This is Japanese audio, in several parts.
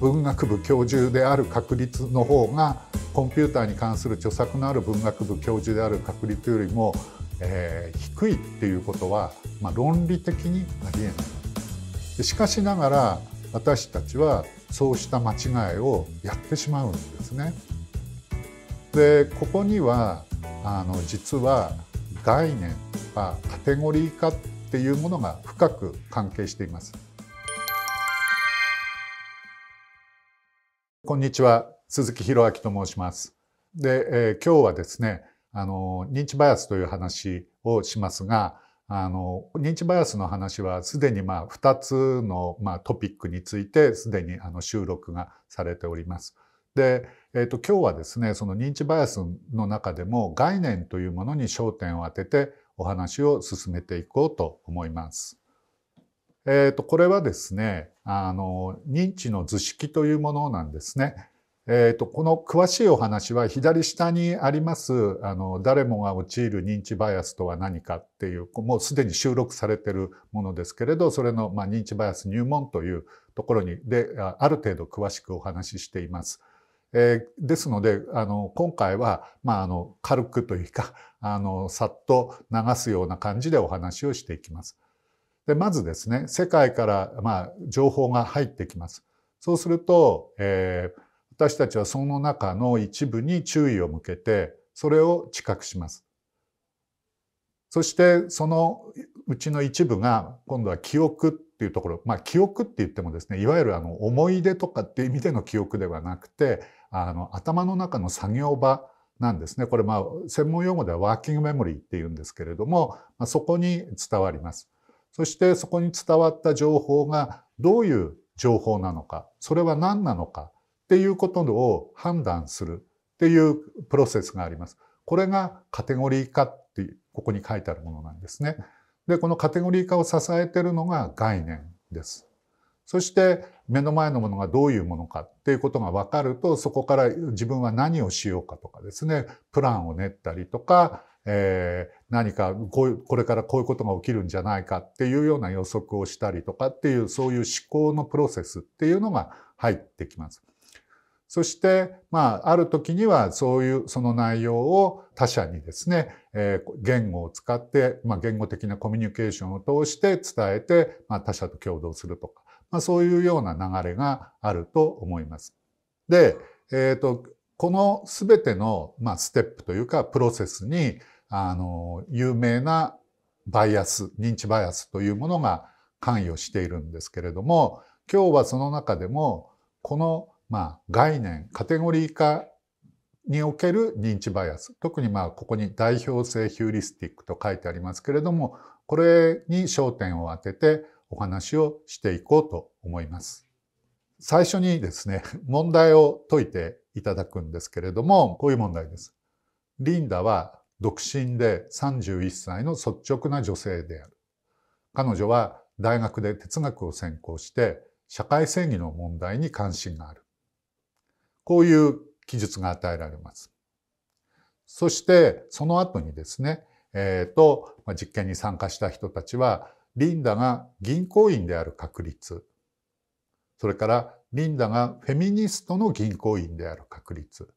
文学部教授である確率の方がコンピューターに関する著作のある文学部教授である確率よりも、えー、低いっていうことは、まあ、論理的にありえないしかしながら私たちはそうした間違いをやってしまうんですね。でここにはあの実は概念とかカテゴリー化っていうものが深く関係しています。こんにちは、鈴木博明と申します。で、えー、今日はですね、あの、認知バイアスという話をしますが、あの、認知バイアスの話はすでにまあ2つのまあトピックについてすでにあの収録がされております。で、えっ、ー、と、今日はですね、その認知バイアスの中でも概念というものに焦点を当ててお話を進めていこうと思います。えっ、ー、と、これはですね、あの、認知の図式というものなんですね。えっ、ー、と、この詳しいお話は左下にあります、あの、誰もが陥る認知バイアスとは何かっていう、もうすでに収録されてるものですけれど、それの、まあ、認知バイアス入門というところに、で、ある程度詳しくお話ししています。えー、ですので、あの、今回は、まあ、あの、軽くというか、あの、さっと流すような感じでお話をしていきます。で、まずですね、世界から、まあ、情報が入ってきます。そうすると、えー、私たちはその中の一部に注意を向けて、それを知覚します。そして、そのうちの一部が、今度は記憶っていうところ、まあ、記憶って言ってもですね、いわゆるあの、思い出とかっていう意味での記憶ではなくて、あの、頭の中の作業場、なんですね。これまあ専門用語ではワーキングメモリーっていうんですけれども、まあ、そこに伝わります。そしてそこに伝わった情報がどういう情報なのか、それは何なのかっていうことを判断するっていうプロセスがあります。これがカテゴリー化っていう、ここに書いてあるものなんですね。で、このカテゴリー化を支えているのが概念です。そして目の前のものがどういうものかっていうことが分かるとそこから自分は何をしようかとかですねプランを練ったりとかえー、何かこういうこれからこういうことが起きるんじゃないかっていうような予測をしたりとかっていうそういう思考のプロセスっていうのが入ってきます。そして、まあ、ある時にはそういうその内容を他者にですね、えー、言語を使って、まあ、言語的なコミュニケーションを通して伝えて、まあ、他者と共同するとか、まあ、そういうような流れがあると思います。で、えっ、ー、とこの全ての、まあ、ステップというかプロセスに、あの、有名なバイアス、認知バイアスというものが関与しているんですけれども、今日はその中でも、この、まあ、概念、カテゴリー化における認知バイアス、特にまあ、ここに代表性ヒューリスティックと書いてありますけれども、これに焦点を当ててお話をしていこうと思います。最初にですね、問題を解いていただくんですけれども、こういう問題です。リンダは独身で31歳の率直な女性である。彼女は大学で哲学を専攻して社会正義の問題に関心がある。こういう記述が与えられます。そしてその後にですね、えっ、ー、と、実験に参加した人たちは、リンダが銀行員である確率、それからリンダがフェミニストの銀行員である確率、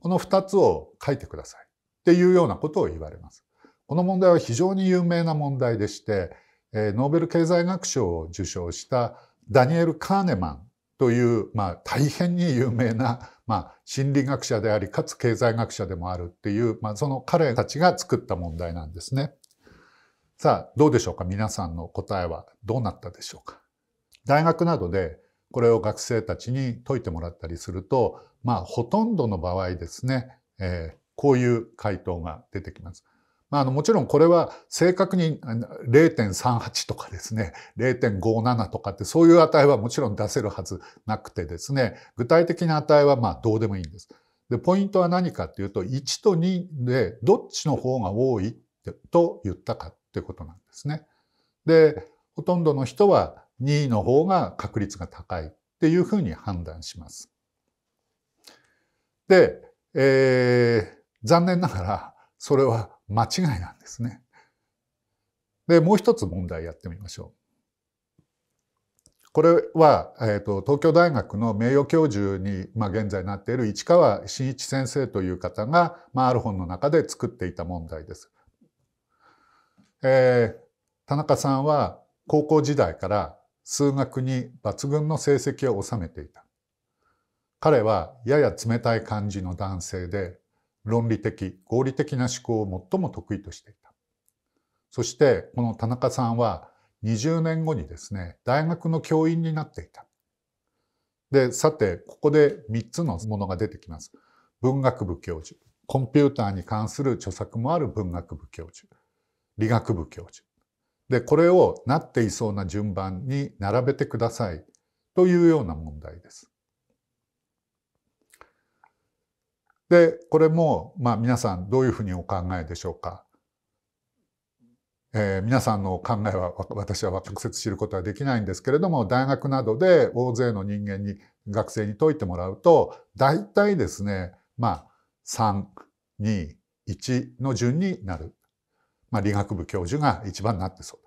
この二つを書いてください。っていうようなことを言われます。この問題は非常に有名な問題でして、ノーベル経済学賞を受賞したダニエル・カーネマンという、まあ、大変に有名な、まあ、心理学者であり、かつ経済学者でもあるっていう、まあ、その彼たちが作った問題なんですね。さあ、どうでしょうか皆さんの答えはどうなったでしょうか大学などでこれを学生たちに解いてもらったりすると、まあ、ほとんどの場合ですね、えー、こういう回答が出てきます。まあ、あのもちろんこれは正確に0.38とかですね、0.57とかってそういう値はもちろん出せるはずなくてですね、具体的な値はまあどうでもいいんです。で、ポイントは何かっていうと、1と2でどっちの方が多いと言ったかってことなんですね。で、ほとんどの人は2の方が確率が高いっていうふうに判断します。で、えー、残念ながら、それは間違いなんですね。で、もう一つ問題やってみましょう。これは、えーと、東京大学の名誉教授に、まあ、現在なっている市川新一先生という方が、まあ、ある本の中で作っていた問題です。えー、田中さんは高校時代から数学に抜群の成績を収めていた。彼はやや冷たい感じの男性で論理的、合理的な思考を最も得意としていた。そしてこの田中さんは20年後にですね、大学の教員になっていた。で、さて、ここで3つのものが出てきます。文学部教授。コンピューターに関する著作もある文学部教授。理学部教授。で、これをなっていそうな順番に並べてくださいというような問題です。で、これも、まあ皆さんどういうふうにお考えでしょうか。えー、皆さんの考えは私は直接知ることはできないんですけれども、大学などで大勢の人間に、学生に解いてもらうと、大体ですね、まあ、3、2、1の順になる。まあ、理学部教授が一番になってそう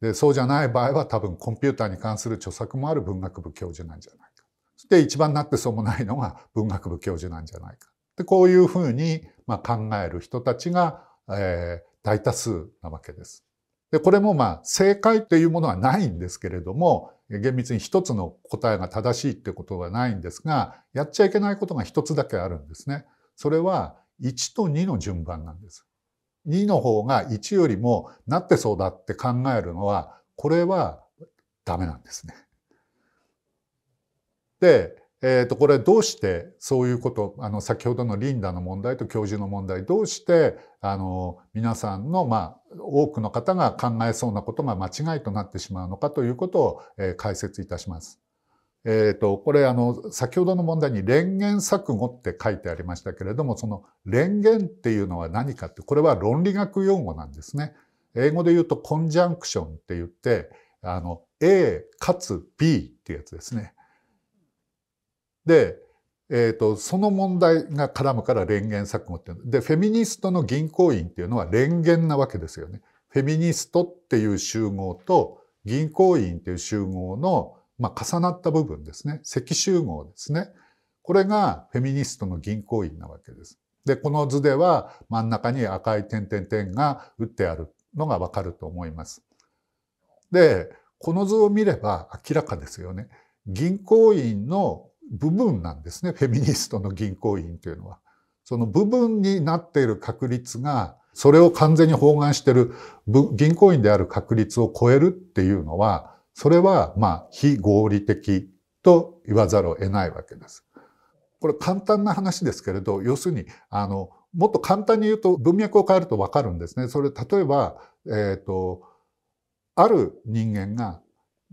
だ。で、そうじゃない場合は多分コンピューターに関する著作もある文学部教授なんじゃないか。で、一番になってそうもないのが文学部教授なんじゃないか。でこういうふうにま考える人たちが、え大多数なわけです。で、これもまあ正解というものはないんですけれども、厳密に一つの答えが正しいってことはないんですが、やっちゃいけないことが一つだけあるんですね。それは1と2の順番なんです。2の方が1よりもなってそうだって考えるのは、これはダメなんですね。で、えっ、ー、と、これどうしてそういうこと、あの、先ほどのリンダの問題と教授の問題、どうして、あの、皆さんの、まあ、多くの方が考えそうなことが間違いとなってしまうのかということを、えー、解説いたします。えっ、ー、と、これ、あの、先ほどの問題に連言錯誤って書いてありましたけれども、その連言っていうのは何かって、これは論理学用語なんですね。英語で言うとコンジャンクションって言って、あの、A かつ B ってやつですね。で、えーと、その問題が絡むから連言錯誤っていうでフェミニストの銀行員っていうのは連言なわけですよね。フェミニストっていう集合と銀行員っていう集合の、まあ、重なった部分ですね積集合ですねこれがフェミニストの銀行員なわけです。でこの図では真ん中に赤い点々点が打ってあるのがわかると思います。でこの図を見れば明らかですよね。銀行員の部分なんですねフェミニストの銀行員というのは。その部分になっている確率がそれを完全に包含している銀行員である確率を超えるっていうのはそれはまあ非合理的と言わざるを得ないわけです。これ簡単な話ですけれど要するにあのもっと簡単に言うと文脈を変えるとわかるんですね。それ例えば、えっ、ー、とある人間が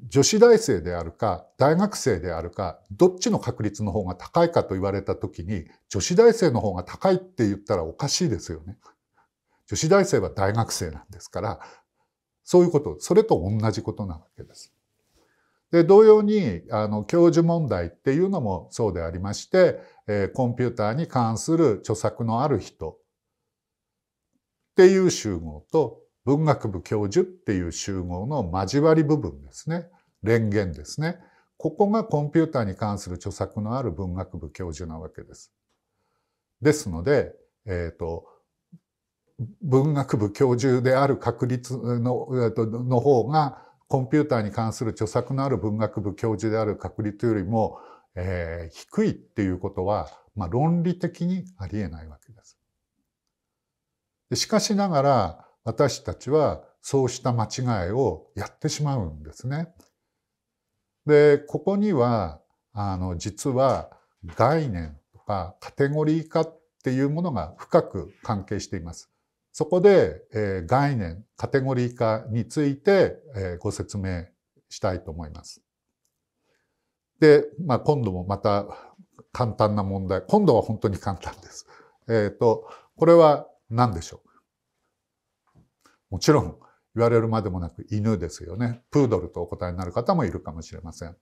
女子大生であるか、大学生であるか、どっちの確率の方が高いかと言われた時に、女子大生の方が高いって言ったらおかしいですよね。女子大生は大学生なんですから、そういうこと、それと同じことなわけです。で、同様に、あの、教授問題っていうのもそうでありまして、えー、コンピューターに関する著作のある人っていう集合と、文学部教授っていう集合の交わり部分ですね。連言ですね。ここがコンピューターに関する著作のある文学部教授なわけです。ですので、えっ、ー、と、文学部教授である確率の,、えー、との方が、コンピューターに関する著作のある文学部教授である確率よりも、えー、低いっていうことは、まあ、論理的にありえないわけです。でしかしながら、私たちはそうした間違いをやってしまうんですね。でここにはあの実は概念とかカテゴリー化っていうものが深く関係しています。そこで、えー、概念カテゴリー化について、えー、ご説明したいと思います。で、まあ、今度もまた簡単な問題今度は本当に簡単です。えっ、ー、とこれは何でしょうもちろん言われるまでもなく犬ですよね。プードルとお答えになる方もいるかもしれません。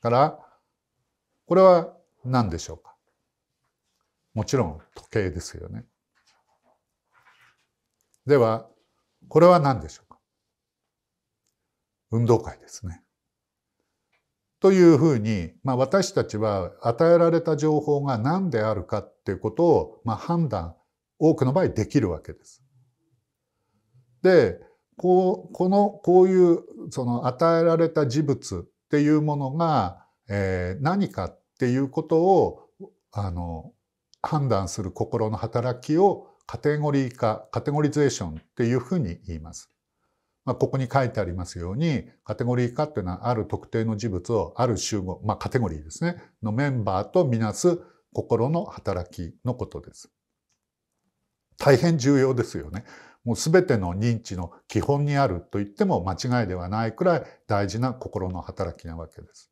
から、これは何でしょうかもちろん時計ですよね。では、これは何でしょうか運動会ですね。というふうに、まあ、私たちは与えられた情報が何であるかっていうことを、まあ、判断多くの場合できるわけです。で、こう、この、こういう、その与えられた事物っていうものが、えー、何かっていうことを、あの、判断する心の働きをカテゴリー化、カテゴリゼーションっていうふうに言います。まあ、ここに書いてありますように、カテゴリー化っていうのはある特定の事物をある集合、まあ、カテゴリーですね、のメンバーとみなす心の働きのことです。大変重要ですよね。もう全ての認知の基本にあると言っても間違いではないくらい大事な心の働きなわけです。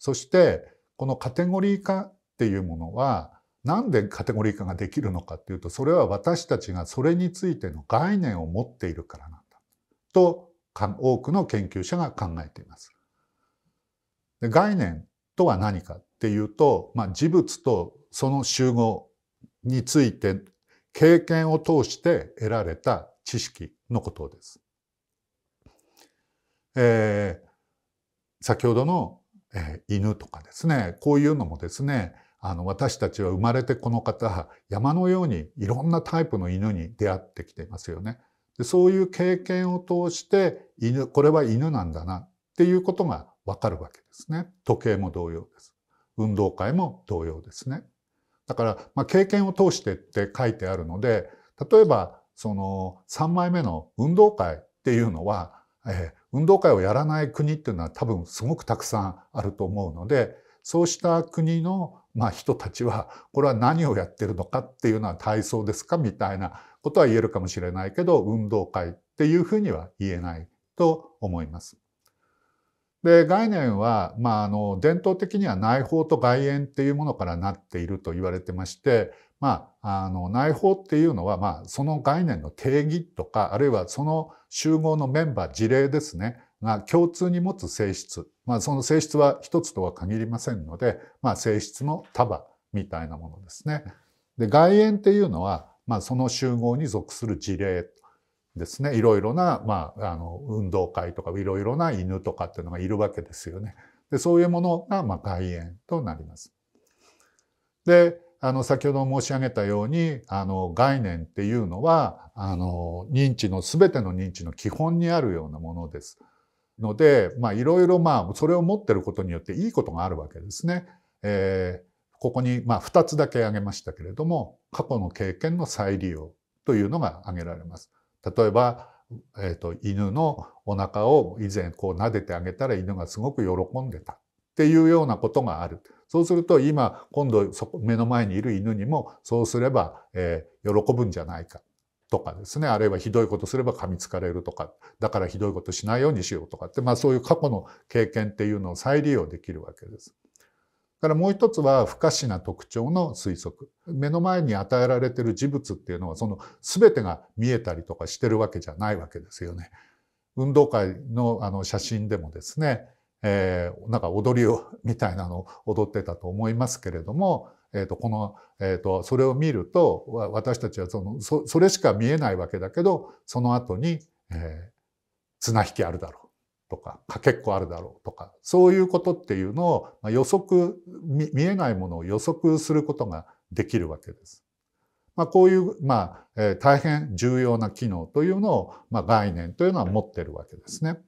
そしてこのカテゴリー化っていうものはなんでカテゴリー化ができるのかっていうとそれは私たちがそれについての概念を持っているからなんだと多くの研究者が考えています。で概念とは何かっていうと、まあ、事物とその集合について経験を通して得られた知識のことです。えー、先ほどの、えー、犬とかですね、こういうのもですね、あの私たちは生まれてこの方、山のようにいろんなタイプの犬に出会ってきていますよね。でそういう経験を通して犬、これは犬なんだなっていうことがわかるわけですね。時計も同様です。運動会も同様ですね。だから、まあ、経験を通してって書いてあるので、例えば、その3枚目の運動会っていうのは、えー、運動会をやらない国っていうのは多分すごくたくさんあると思うので、そうした国の、まあ、人たちは、これは何をやってるのかっていうのは体操ですかみたいなことは言えるかもしれないけど、運動会っていうふうには言えないと思います。で概念は、まあ、あの伝統的には内包と外縁っていうものからなっていると言われてまして、まあ、あの内包っていうのは、まあ、その概念の定義とかあるいはその集合のメンバー事例ですねが共通に持つ性質、まあ、その性質は一つとは限りませんので、まあ、性質の束みたいなものですね。で外縁っていうのは、まあ、その集合に属する事例ですねいろいろな、まあ、あの運動会とかいろいろな犬とかっていうのがいるわけですよね。でそういうものが、まあ、外縁となります。であの先ほど申し上げたようにあの概念っていうのはあの認知の全ての認知の基本にあるようなものです。のでまいろいろそれを持ってることによっていいことがあるわけですね。えーここに、まあ、2つだけ挙げましたけれども過去の経験の再利用というのが挙げられます。例えば、えーと、犬のお腹を以前こう撫でてあげたら犬がすごく喜んでたっていうようなことがある。そうすると今今度そこ目の前にいる犬にもそうすれば、えー、喜ぶんじゃないかとかですねあるいはひどいことすれば噛みつかれるとかだからひどいことしないようにしようとかって、まあ、そういう過去の経験っていうのを再利用できるわけです。からもう一つは不可視な特徴の推測。目の前に与えられている事物っていうのはその全てが見えたりとかしてるわけじゃないわけですよね。運動会のあの写真でもですね、えー、なんか踊りをみたいなのを踊ってたと思いますけれども、えー、とこの、えー、とそれを見ると私たちはそのそそれしか見えないわけだけどその後に、えー、綱引きあるだろうとか、かけっこあるだろうとか、そういうことっていうのを、まあ、予測見、えないものを予測することができるわけです。まあ、こういう、まあ、え大変重要な機能というのを、まあ、概念というのは持ってるわけですね。